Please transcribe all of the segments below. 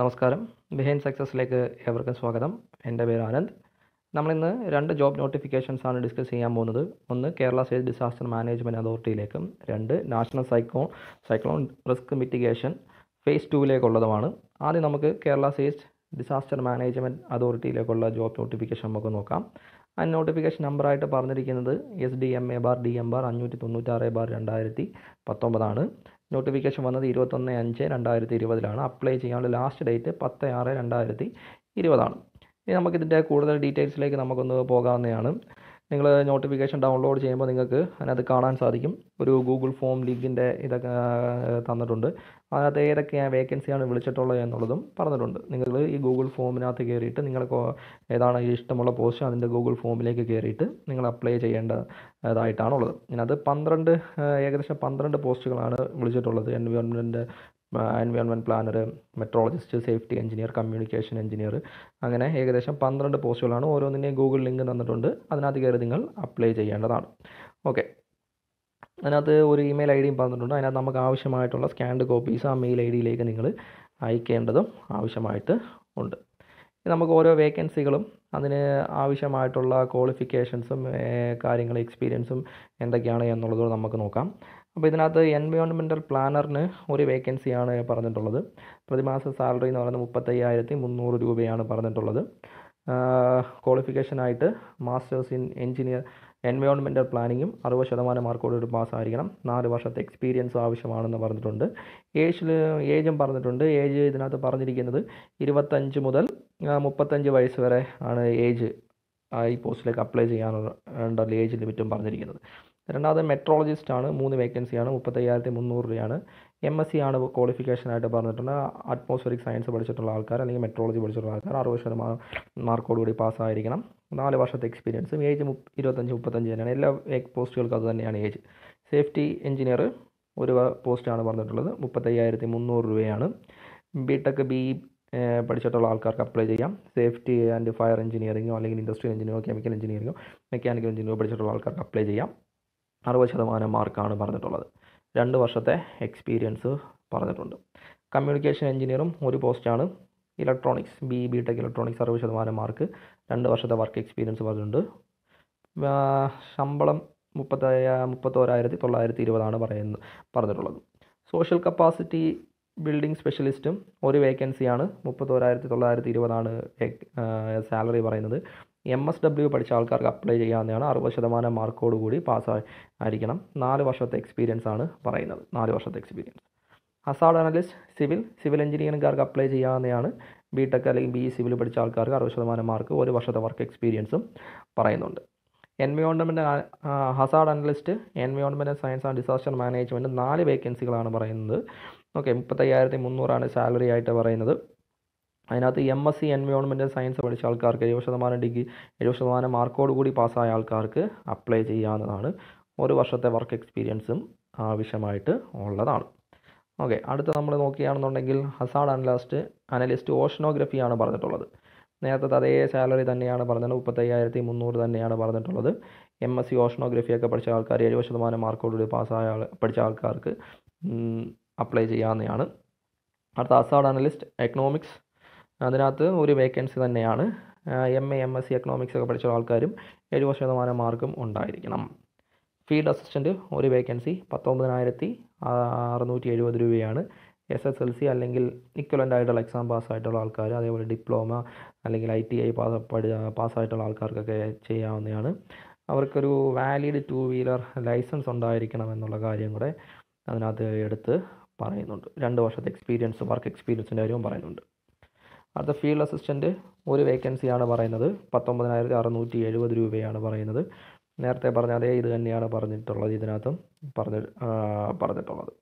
നമസ്കാരം ബിഹൈൻ സക്സസ്സിലേക്ക് ഏവർക്കും സ്വാഗതം എൻ്റെ പേര് ആനന്ദ് നമ്മളിന്ന് രണ്ട് ജോബ് നോട്ടിഫിക്കേഷൻസ് ആണ് ഡിസ്കസ് ചെയ്യാൻ പോകുന്നത് ഒന്ന് കേരള സ്റ്റേറ്റ് ഡിസാസ്റ്റർ മാനേജ്മെൻറ്റ് അതോറിറ്റിയിലേക്കും രണ്ട് national cyclone cyclone risk mitigation phase ടുവിലേക്കുള്ളതുമാണ് ആദ്യം നമുക്ക് കേരള സ്റ്റേറ്റ് ഡിസാസ്റ്റർ മാനേജ്മെൻറ്റ് അതോറിറ്റിയിലേക്കുള്ള ജോബ് നോട്ടിഫിക്കേഷൻ നമുക്ക് നോക്കാം ആ നോട്ടിഫിക്കേഷൻ നമ്പറായിട്ട് പറഞ്ഞിരിക്കുന്നത് S D M A bar D M bar അഞ്ഞൂറ്റി തൊണ്ണൂറ്റാറ് ബാർ രണ്ടായിരത്തി പത്തൊമ്പതാണ് നോട്ടിഫിക്കേഷൻ വന്നത് ഇരുപത്തൊന്ന് അഞ്ച് രണ്ടായിരത്തി ഇരുപതിലാണ് അപ്ലൈ ചെയ്യാനുള്ള ലാസ്റ്റ് ഡേറ്റ് പത്ത് ആറ് രണ്ടായിരത്തി ഇരുപതാണ് ഇനി നമുക്കിതിൻ്റെ കൂടുതൽ ഡീറ്റെയിൽസിലേക്ക് നമുക്കൊന്ന് പോകാവുന്നതാണ് നിങ്ങൾ നോട്ടിഫിക്കേഷൻ ഡൗൺലോഡ് ചെയ്യുമ്പോൾ നിങ്ങൾക്ക് അതിനകത്ത് കാണാൻ സാധിക്കും ഒരു ഗൂഗിൾ ഫോം ലിങ്കിൻ്റെ ഇതൊക്കെ തന്നിട്ടുണ്ട് അതിനകത്ത് ഏതൊക്കെ വേക്കൻസിയാണ് വിളിച്ചിട്ടുള്ളത് എന്നുള്ളതും പറഞ്ഞിട്ടുണ്ട് നിങ്ങൾ ഈ ഗൂഗിൾ ഫോമിനകത്ത് കയറിയിട്ട് നിങ്ങൾ ഏതാണ് ഇഷ്ടമുള്ള പോസ്റ്റ് അതിൻ്റെ ഗൂഗിൾ ഫോമിലേക്ക് കയറിയിട്ട് നിങ്ങൾ അപ്ലൈ ചെയ്യേണ്ടതായിട്ടാണുള്ളത് ഇതിനകത്ത് പന്ത്രണ്ട് ഏകദേശം പന്ത്രണ്ട് പോസ്റ്റുകളാണ് വിളിച്ചിട്ടുള്ളത് environment environment planner meteorologist safety engineer communication engineer അങ്ങനെ ഏകദേശം പന്ത്രണ്ട് പോസ്റ്റുകളാണ് ഓരോന്നിനെയും ഗൂഗിൾ ലിങ്ക് തന്നിട്ടുണ്ട് അതിനകത്ത് കയറി നിങ്ങൾ അപ്ലൈ ചെയ്യേണ്ടതാണ് ഓക്കെ അതിനകത്ത് ഒരു ഇമെയിൽ ഐ ഡിയും പറഞ്ഞിട്ടുണ്ട് അതിനകത്ത് നമുക്ക് ആവശ്യമായിട്ടുള്ള സ്കാൻഡ് കോപ്പീസ് ആ മെയിൽ ഐ ഡിയിലേക്ക് നിങ്ങൾ അയക്കേണ്ടതും ആവശ്യമായിട്ട് ഉണ്ട് നമുക്ക് ഓരോ വേക്കൻസികളും അതിന് ആവശ്യമായിട്ടുള്ള ക്വാളിഫിക്കേഷൻസും കാര്യങ്ങളും എക്സ്പീരിയൻസും എന്തൊക്കെയാണ് എന്നുള്ളത് നമുക്ക് നോക്കാം അപ്പോൾ ഇതിനകത്ത് എൻവയോൺമെൻറ്റൽ പ്ലാനറിന് ഒരു വേക്കൻസിയാണ് പറഞ്ഞിട്ടുള്ളത് പ്രതിമാസ സാലറി എന്ന് പറയുന്നത് മുപ്പത്തയ്യായിരത്തി മുന്നൂറ് രൂപയാണ് പറഞ്ഞിട്ടുള്ളത് ക്വാളിഫിക്കേഷനായിട്ട് മാസ്റ്റേഴ്സ് ഇൻ എഞ്ചിനീയർ എൻവയോൺമെൻ്റൽ പ്ലാനിങ്ങും അറുപത് ശതമാനം മാർക്കോട് ഒരു പാസ്സായിരിക്കണം നാല് വർഷത്തെ എക്സ്പീരിയൻസ് ആവശ്യമാണെന്ന് പറഞ്ഞിട്ടുണ്ട് ഏജിൽ ഏജും പറഞ്ഞിട്ടുണ്ട് ഏജ് ഇതിനകത്ത് പറഞ്ഞിരിക്കുന്നത് ഇരുപത്തഞ്ച് മുതൽ മുപ്പത്തഞ്ച് വയസ്സ് വരെ ആണ് ഏജ് ഈ പോസ്റ്റിലേക്ക് അപ്ലൈ ചെയ്യാനുള്ള ഏജ് ലിമിറ്റും പറഞ്ഞിരിക്കുന്നത് രണ്ടാമത് മെട്രോളജിസ്റ്റ് ആണ് മൂന്ന് വേക്കൻസിയാണ് മുപ്പത്തയ്യായിരത്തി മുന്നൂറ് രൂപയാണ് എം എസ് സി ആണ് ക്വാളിഫിക്കേഷനായിട്ട് പറഞ്ഞിട്ടുണ്ട് അറ്റ്മോസ്ഫിയറിക് സയൻസ് പഠിച്ചിട്ടുള്ള ആൾക്കാർ അല്ലെങ്കിൽ മെട്രോളജി പഠിച്ചിട്ടുള്ള ആൾക്കാർ അറുപത് ശതമാനം മാർക്കോടുകൂടി പാസ്സായിരിക്കണം നാല് വർഷത്തെ എക്സ്പീരിയൻസും ഏജ് മുപ്പ് ഇരുപത്തഞ്ച് മുപ്പത്തഞ്ച് തന്നെയാണ് എല്ലാ പോസ്റ്റുകൾക്കും അത് തന്നെയാണ് ഏജ് സേഫ്റ്റി എഞ്ചിനീയർ ഒരു പോസ്റ്റാണ് പറഞ്ഞിട്ടുള്ളത് മുപ്പത്തയ്യായിരത്തി മുന്നൂറ് രൂപയാണ് ബി ടെക് ബി പഠിച്ചിട്ടുള്ള ആൾക്കാർക്ക് അപ്ലൈ ചെയ്യാം സേഫ്റ്റി ആൻഡ് ഫയർ എഞ്ചിനീയറിങ്ങോ അല്ലെങ്കിൽ ഇൻഡസ്ട്രിയൽ എഞ്ചിനീയറിങ്ങോ കെമിക്കൽ എഞ്ചിനീയറിങ്ങോ മെക്കാനിക്കൽ എഞ്ചിനീയറിങ്ങോ പഠിച്ചിട്ടുള്ള ആൾക്കാർക്ക് അപ്ലൈ ചെയ്യാം അറുപത് ശതമാനം മാർക്കാണ് പറഞ്ഞിട്ടുള്ളത് രണ്ട് വർഷത്തെ എക്സ്പീരിയൻസ് പറഞ്ഞിട്ടുണ്ട് കമ്മ്യൂണിക്കേഷൻ എഞ്ചിനീയറും ഒരു പോസ്റ്റാണ് electronics B B tech electronics അറുപത് ശതമാനം മാർക്ക് രണ്ട് വർഷത്തെ വർക്ക് എക്സ്പീരിയൻസ് പറഞ്ഞിട്ടുണ്ട് ശമ്പളം മുപ്പത്തി മുപ്പത്തോരായിരത്തി തൊള്ളായിരത്തി ഇരുപതാണ് പറയുന്നത് പറഞ്ഞിട്ടുള്ളത് സോഷ്യൽ കപ്പാസിറ്റി ബിൽഡിംഗ് സ്പെഷ്യലിസ്റ്റും ഒരു വേക്കൻസിയാണ് മുപ്പത്തോരായിരത്തി തൊള്ളായിരത്തി ഇരുപതാണ് സാലറി പറയുന്നത് എം എസ് ഡബ്ല്യു പഠിച്ച ആൾക്കാർക്ക് അപ്ലൈ ചെയ്യാവുന്നതാണ് അറുപത് ശതമാനം മാർക്കോട് കൂടി പാസ് ആയിരിക്കണം നാല് വർഷത്തെ എക്സ്പീരിയൻസ് ആണ് പറയുന്നത് നാല് വർഷത്തെ experience hazard analyst civil civil എഞ്ചിനീയറിംഗ്കാർക്ക് അപ്ലൈ ചെയ്യാവുന്നതാണ് ബി ടെക് അല്ലെങ്കിൽ ബി സിവിൽ e പഠിച്ച ആൾക്കാർക്ക് അറുപത് ശതമാനം മാർക്ക് ഒരു വർഷത്തെ വർക്ക് എക്സ്പീരിയൻസും പറയുന്നുണ്ട് environment hazard analyst environment science and disaster management നാല് വേക്കൻസികളാണ് പറയുന്നത് ഓക്കെ മുപ്പത്തയ്യായിരത്തി മുന്നൂറാണ് സാലറി ആയിട്ട് പറയുന്നത് അതിനകത്ത് M S C environmental science പഠിച്ച ആൾക്കാർക്ക് എഴുപത് ശതമാനം ഡിഗ്രി എഴുപത് ശതമാനം മാർക്കോട് കൂടി പാസ്സായ ആൾക്കാർക്ക് അപ്ലൈ ചെയ്യാവുന്നതാണ് ഒരു വർഷത്തെ വർക്ക് എക്സ്പീരിയൻസും ആവശ്യമായിട്ട് ഉള്ളതാണ് ഓക്കെ അടുത്ത നമ്മൾ നോക്കുകയാണെന്നുണ്ടെങ്കിൽ ഹസാഡ് അനലിസ്റ്റ് അനലിസ്റ്റ് ഓഷനോഗ്രഫിയാണ് പറഞ്ഞിട്ടുള്ളത് നേരത്തെ അതേ സാലറി തന്നെയാണ് പറഞ്ഞത് മുപ്പത്തയ്യായിരത്തി മുന്നൂറ് തന്നെയാണ് പറഞ്ഞിട്ടുള്ളത് എം എസ് സി ഓഷണോഗ്രഫിയൊക്കെ പഠിച്ച ആൾക്കാർ എഴുപത് ശതമാനം മാർക്കോടുകൂടി പാസ്സായ ആൾ പഠിച്ച ആൾക്കാർക്ക് അപ്ലൈ ചെയ്യാവുന്നതാണ് അടുത്ത അസാഡ് അനലിസ്റ്റ് എക്കണോമിക്സ് അതിനകത്ത് ഒരു വേക്കൻസി തന്നെയാണ് M A M S C economics ഒക്കെ പഠിച്ച ആൾക്കാരും എഴുപത് ശതമാനം മാർക്കും ഉണ്ടായിരിക്കണം ഫീൽഡ് അസിസ്റ്റൻ്റ് ഒരു വേക്കൻസി പത്തൊമ്പതിനായിരത്തി അറുന്നൂറ്റി എഴുപത് രൂപയാണ് എസ് എസ് എൽ സി അല്ലെങ്കിൽ ഇക്വലൻ്റ് ആയിട്ടുള്ള എക്സാം പാസ്സായിട്ടുള്ള ആൾക്കാർ അതേപോലെ ഡിപ്ലോമ അല്ലെങ്കിൽ ഐ ടി ഐ പാസ് പഠി പാസ്സായിട്ടുള്ള ആൾക്കാർക്കൊക്കെ ചെയ്യാവുന്നതാണ് അവർക്കൊരു വാലിഡ് ടു വീലർ ലൈസൻസ് ഉണ്ടായിരിക്കണം എന്നുള്ള കാര്യം കൂടെ അതിനകത്ത് എടുത്ത് പറയുന്നുണ്ട് രണ്ട് വർഷത്തെ എക്സ്പീരിയൻസ് വർക്ക് എക്സ്പീരിയൻസിൻ്റെ കാര്യവും പറയുന്നുണ്ട് അടുത്ത ഫീൽഡ് അസിസ്റ്റൻറ്റ് ഒരു വേക്കൻസിയാണ് പറയുന്നത് പത്തൊമ്പതിനായിരത്തി അറുന്നൂറ്റി എഴുപത് രൂപയാണ് പറയുന്നത് നേരത്തെ പറഞ്ഞ അതേ ഇത് തന്നെയാണ് പറഞ്ഞിട്ടുള്ളത് ഇതിനകത്തും പറഞ്ഞ പറഞ്ഞിട്ടുള്ളത്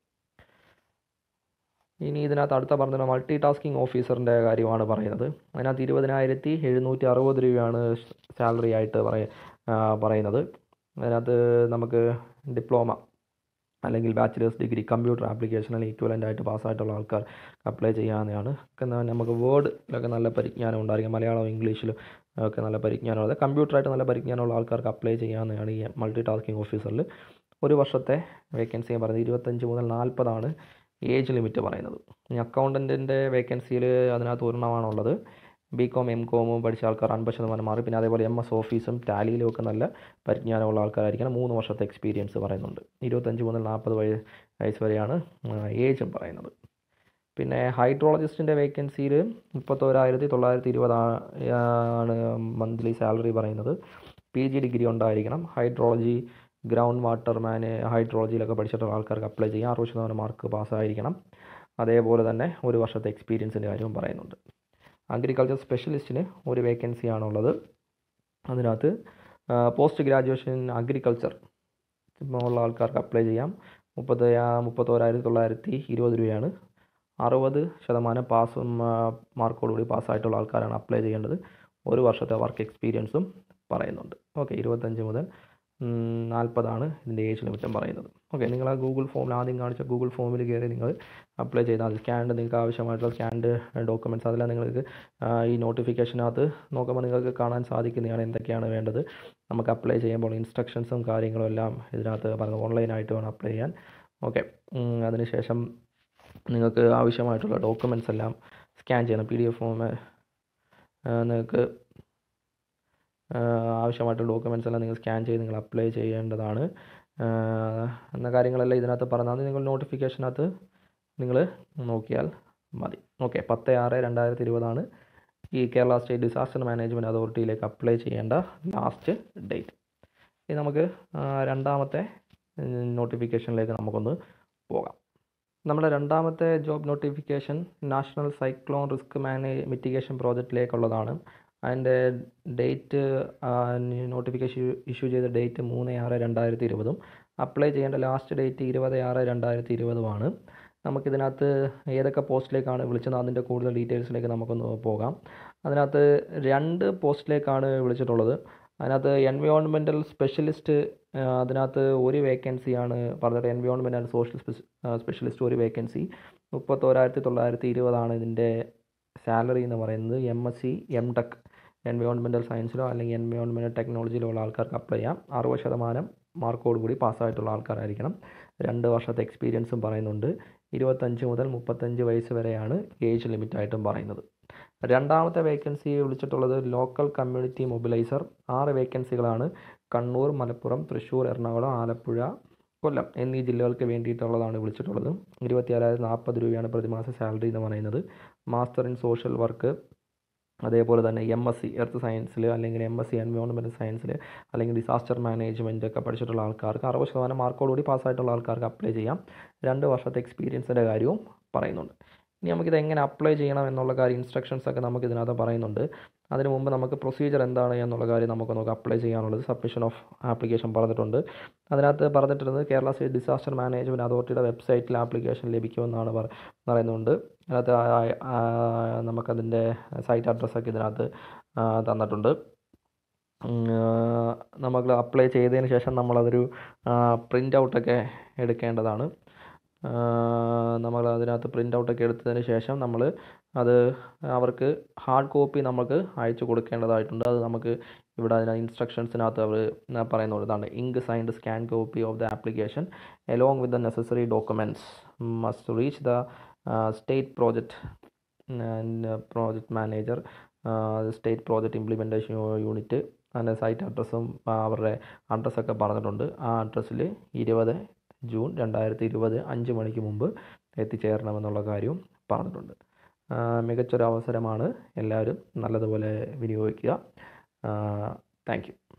ഇനി ഇതിനകത്ത് അടുത്ത പറഞ്ഞ മൾട്ടി ടാസ്കിങ് ഓഫീസറിൻ്റെ കാര്യമാണ് പറയുന്നത് അതിനകത്ത് ഇരുപതിനായിരത്തി എഴുന്നൂറ്റി അറുപത് രൂപയാണ് സാലറി ആയിട്ട് പറയുന്നത് അതിനകത്ത് നമുക്ക് ഡിപ്ലോമ അല്ലെങ്കിൽ ബാച്ചിലേഴ്സ് ഡിഗ്രി കമ്പ്യൂട്ടർ ആപ്ലിക്കേഷനിൽ ഈക്വലൻ്റ് ആയിട്ട് പാസ്സായിട്ടുള്ള ആൾക്കാർ അപ്ലൈ ചെയ്യാവുന്നതാണ് ഒക്കെ നമുക്ക് വേർഡിലൊക്കെ നല്ല പരിജ്ഞാനം ഉണ്ടായിരിക്കും മലയാളം ഇംഗ്ലീഷിലും ഒക്കെ നല്ല പരിജ്ഞാനമുള്ളത് കമ്പ്യൂട്ടറായിട്ട് നല്ല പരിജ്ഞാനമുള്ള ആൾക്കാർക്ക് അപ്ലൈ ചെയ്യാവുന്നതാണ് ഈ മൾട്ടി ടാസ്കിങ് ഓഫീസറിൽ ഒരു വർഷത്തെ വേക്കൻസി ഞാൻ പറയുന്നത് ഇരുപത്തഞ്ച് മുതൽ നാൽപ്പതാണ് ഏജ് ലിമിറ്റ് പറയുന്നത് ഇനി അക്കൗണ്ടൻറ്റിൻ്റെ വേക്കൻസിയിൽ അതിനകത്ത് ഒരെണ്ണമാണുള്ളത് ബി കോം എം കോമും പഠിച്ച ആൾക്കാർ അൻപത് ശതമാനം മാറി പിന്നെ അതേപോലെ എം എസ് ഓഫീസും ടാലിയിലും ഒക്കെ നല്ല പരിജ്ഞാനമുള്ള ആൾക്കാരായിരിക്കണം മൂന്ന് വർഷത്തെ എക്സ്പീരിയൻസ് പറയുന്നുണ്ട് ഇരുപത്തഞ്ച് മുതൽ നാൽപ്പത് വയസ്സ് വരെയാണ് ഏജും പറയുന്നത് പിന്നെ ഹൈഡ്രോളജിസ്റ്റിൻ്റെ വേക്കൻസിയിൽ മുപ്പത്തോരായിരത്തി തൊള്ളായിരത്തി ഇരുപത് ആണ് മന്ത്ലി സാലറി പറയുന്നത് പി ജി ഡിഗ്രി ഉണ്ടായിരിക്കണം ഹൈഡ്രോളജി ഗ്രൗണ്ട് വാട്ടർ മാന് ഹൈഡ്രോളജിയിലൊക്കെ പഠിച്ചിട്ടുള്ള ആൾക്കാർക്ക് അപ്ലൈ ചെയ്യാം അറുപത് ശതമാനം മാർക്ക് പാസ്സായിരിക്കണം അതേപോലെ തന്നെ ഒരു വർഷത്തെ എക്സ്പീരിയൻസിൻ്റെ കാര്യവും പറയുന്നുണ്ട് അഗ്രികൾച്ചർ സ്പെഷ്യലിസ്റ്റിന് ഒരു വേക്കൻസി ആണുള്ളത് അതിനകത്ത് പോസ്റ്റ് ഗ്രാജുവേഷൻ അഗ്രികൾച്ചർ ഉള്ള ആൾക്കാർക്ക് അപ്ലൈ ചെയ്യാം മുപ്പത്തി മുപ്പത്തോരായിരത്തി തൊള്ളായിരത്തി ഇരുപത് രൂപയാണ് അറുപത് ശതമാനം പാസ് മാർക്കോടുകൂടി പാസ്സായിട്ടുള്ള ആൾക്കാരാണ് അപ്ലൈ ചെയ്യേണ്ടത് ഒരു വർഷത്തെ വർക്ക് എക്സ്പീരിയൻസും പറയുന്നുണ്ട് ഓക്കെ ഇരുപത്തഞ്ച് മുതൽ നാൽപ്പതാണ് ഇതിൻ്റെ ഏജ് ലിമിറ്റും പറയുന്നത് ഓക്കെ നിങ്ങൾ ആ ഗൂഗിൾ ഫോമിൽ ആദ്യം കാണിച്ച ഗൂഗിൾ ഫോമിൽ കയറി നിങ്ങൾ അപ്ലൈ ചെയ്താൽ മതി സ്കാൻഡ് നിങ്ങൾക്ക് ആവശ്യമായിട്ടുള്ള സ്കാൻഡ് ഡോക്യുമെൻറ്റ്സ് അതെല്ലാം നിങ്ങൾക്ക് ഈ നോട്ടിഫിക്കേഷനകത്ത് നോക്കുമ്പോൾ നിങ്ങൾക്ക് കാണാൻ സാധിക്കുന്നതാണ് എന്തൊക്കെയാണ് വേണ്ടത് നമുക്ക് അപ്ലൈ ചെയ്യുമ്പോൾ ഇൻസ്ട്രക്ഷൻസും കാര്യങ്ങളും എല്ലാം ഇതിനകത്ത് പറഞ്ഞു ഓൺലൈനായിട്ട് വേണം അപ്ലൈ ചെയ്യാൻ ഓക്കെ അതിനുശേഷം നിങ്ങൾക്ക് ആവശ്യമായിട്ടുള്ള ഡോക്യുമെൻറ്റ്സ് എല്ലാം സ്കാൻ ചെയ്യണം പി ഡി എഫ് ഫോമ് നിങ്ങൾക്ക് ആവശ്യമായിട്ടുള്ള ഡോക്യുമെൻസ് എല്ലാം നിങ്ങൾ സ്കാൻ ചെയ്ത് നിങ്ങൾ അപ്ലൈ ചെയ്യേണ്ടതാണ് എന്ന കാര്യങ്ങളെല്ലാം ഇതിനകത്ത് പറഞ്ഞാൽ നിങ്ങൾ നോട്ടിഫിക്കേഷനകത്ത് നിങ്ങൾ നോക്കിയാൽ മതി ഓക്കെ പത്ത് ആറ് രണ്ടായിരത്തി ഇരുപതാണ് ഈ കേരള സ്റ്റേറ്റ് ഡിസാസ്റ്റർ മാനേജ്മെൻറ്റ് അതോറിറ്റിയിലേക്ക് അപ്ലൈ ചെയ്യേണ്ട ലാസ്റ്റ് ഡേറ്റ് ഇനി നമുക്ക് രണ്ടാമത്തെ നോട്ടിഫിക്കേഷനിലേക്ക് നമുക്കൊന്ന് പോകാം നമ്മുടെ രണ്ടാമത്തെ job notification national cyclone risk manage mitigation പ്രോജക്റ്റിലേക്കുള്ളതാണ് അതിൻ്റെ ഡേറ്റ് നോട്ടിഫിക്കേഷൻ ഇഷ്യൂ ചെയ്ത ഡേറ്റ് മൂന്ന് ആറ് രണ്ടായിരത്തി ഇരുപതും അപ്ലൈ ചെയ്യേണ്ട ലാസ്റ്റ് ഡേറ്റ് ഇരുപത് ആറ് രണ്ടായിരത്തി ഇരുപതുമാണ് നമുക്കിതിനകത്ത് ഏതൊക്കെ പോസ്റ്റിലേക്കാണ് വിളിച്ചത് അതിൻ്റെ കൂടുതൽ ഡീറ്റെയിൽസിലേക്ക് നമുക്കൊന്ന് പോകാം അതിനകത്ത് രണ്ട് പോസ്റ്റിലേക്കാണ് വിളിച്ചിട്ടുള്ളത് അതിനകത്ത് എൻവയോൺമെൻറ്റൽ സ്പെഷ്യലിസ്റ്റ് അതിനകത്ത് ഒരു വേക്കൻസിയാണ് പറഞ്ഞിട്ട് എൻവയോൺമെൻറ്റ് ആൻഡ് സോഷ്യൽ സ്പെഷ്യലിസ്റ്റ് ഒരു വേക്കൻസി മുപ്പത്തോരായിരത്തി തൊള്ളായിരത്തി ഇരുപതാണ് ഇതിൻ്റെ സാലറി എന്ന് പറയുന്നത് M S C M tech എൻവയോൺമെൻ്റൽ സയൻസിലോ അല്ലെങ്കിൽ എൻവയോൺമെൻ്റൽ ടെക്നോളജിയിലോ ഉള്ള ആൾക്കാർക്ക് അപ്ലൈ ചെയ്യാം അറുപത് ശതമാനം മാർക്കോട് കൂടി പാസ്സായിട്ടുള്ള ആൾക്കാരായിരിക്കണം രണ്ട് വർഷത്തെ എക്സ്പീരിയൻസും പറയുന്നുണ്ട് ഇരുപത്തഞ്ച് മുതൽ മുപ്പത്തഞ്ച് വയസ്സ് വരെയാണ് ഏജ് ലിമിറ്റായിട്ടും പറയുന്നത് രണ്ടാമത്തെ വേക്കൻസി വിളിച്ചിട്ടുള്ളത് ലോക്കൽ കമ്മ്യൂണിറ്റി മൊബിലൈസർ ആറ് വേക്കൻസികളാണ് കണ്ണൂർ മലപ്പുറം തൃശ്ശൂർ എറണാകുളം ആലപ്പുഴ കൊല്ലം എന്നീ ജില്ലകൾക്ക് വേണ്ടിയിട്ടുള്ളതാണ് വിളിച്ചിട്ടുള്ളത് ഇരുപത്തിയാറായിരത്തി നാൽപ്പത് രൂപയാണ് പ്രതിമാസ സാലറി എന്ന് പറയുന്നത് മാസ്റ്റർ ഇൻ സോഷ്യൽ വർക്ക് അതേപോലെ തന്നെ എം എസ് സി എർത്ത് സയൻസിൽ അല്ലെങ്കിൽ എം എസ് സി എൻവയോൺമെൻറ്റ് സയൻസിൽ അല്ലെങ്കിൽ ഡിസാസ്റ്റർ മാനേജ്മെൻറ്റ് ഒക്കെ പഠിച്ചിട്ടുള്ള ആൾക്കാർക്ക് അറുപത് ശതമാനം മാർക്കോടുകൂടി പാസ്സായിട്ടുള്ള ആൾക്കാർക്ക് അപ്ലൈ ചെയ്യാം രണ്ട് വർഷത്തെ എക്സ്പീരിയൻസിൻ്റെ കാര്യവും പറയുന്നുണ്ട് ഇനി നമുക്കിത് എങ്ങനെ അപ്ലൈ ചെയ്യണം എന്നുള്ള കാര്യം ഇൻസ്ട്രക്ഷൻസ് ഒക്കെ നമുക്ക് പറയുന്നുണ്ട് അതിന് മുമ്പ് നമുക്ക് പ്രൊസീജിയർ എന്താണ് എന്നുള്ള കാര്യം നമുക്ക് നോക്കാം അപ്ലൈ ചെയ്യാനുള്ളത് സബ്മിഷൻ ഓഫ് ആപ്ലിക്കേഷൻ പറഞ്ഞിട്ടുണ്ട് അതിനകത്ത് പറഞ്ഞിട്ടുള്ളത് കേരള സ്റ്റേറ്റ് ഡിസാസ്റ്റർ മാനേജ്മെൻറ്റ് അതോറിറ്റിയുടെ വെബ്സൈറ്റിൽ ആപ്ലിക്കേഷൻ ലഭിക്കുമെന്നാണ് പറയുന്നുണ്ട് അതിനകത്ത് നമുക്കതിൻ്റെ സൈറ്റ് അഡ്രസ്സൊക്കെ ഇതിനകത്ത് തന്നിട്ടുണ്ട് നമ്മൾ അപ്ലൈ ചെയ്തതിന് ശേഷം നമ്മളതൊരു പ്രിൻ്റ് ഔട്ടൊക്കെ എടുക്കേണ്ടതാണ് നമ്മൾ അതിനകത്ത് പ്രിൻ്റ് ഔട്ടൊക്കെ എടുത്തതിന് ശേഷം നമ്മൾ അത് അവർക്ക് ഹാർഡ് കോപ്പി നമുക്ക് അയച്ചു കൊടുക്കേണ്ടതായിട്ടുണ്ട് അത് നമുക്ക് ഇവിടെ അതിന് ഇൻസ്ട്രക്ഷൻസിനകത്ത് അവർ പറയുന്നുണ്ട് ഇതാണ് ink signed scan copy of the application along with the necessary documents must reach the state project project manager state project implementation unit അതിൻ്റെ സൈറ്റ് അഡ്രസ്സും അവരുടെ അഡ്രസ്സൊക്കെ പറഞ്ഞിട്ടുണ്ട് ആ അഡ്രസ്സിൽ ഇരുപത് ജൂൺ രണ്ടായിരത്തി ഇരുപത് അഞ്ച് മണിക്ക് മുമ്പ് എത്തിച്ചേരണമെന്നുള്ള കാര്യവും പറഞ്ഞിട്ടുണ്ട് മികച്ചൊരവസരമാണ് എല്ലാവരും നല്ലതുപോലെ വിനിയോഗിക്കുക താങ്ക് യു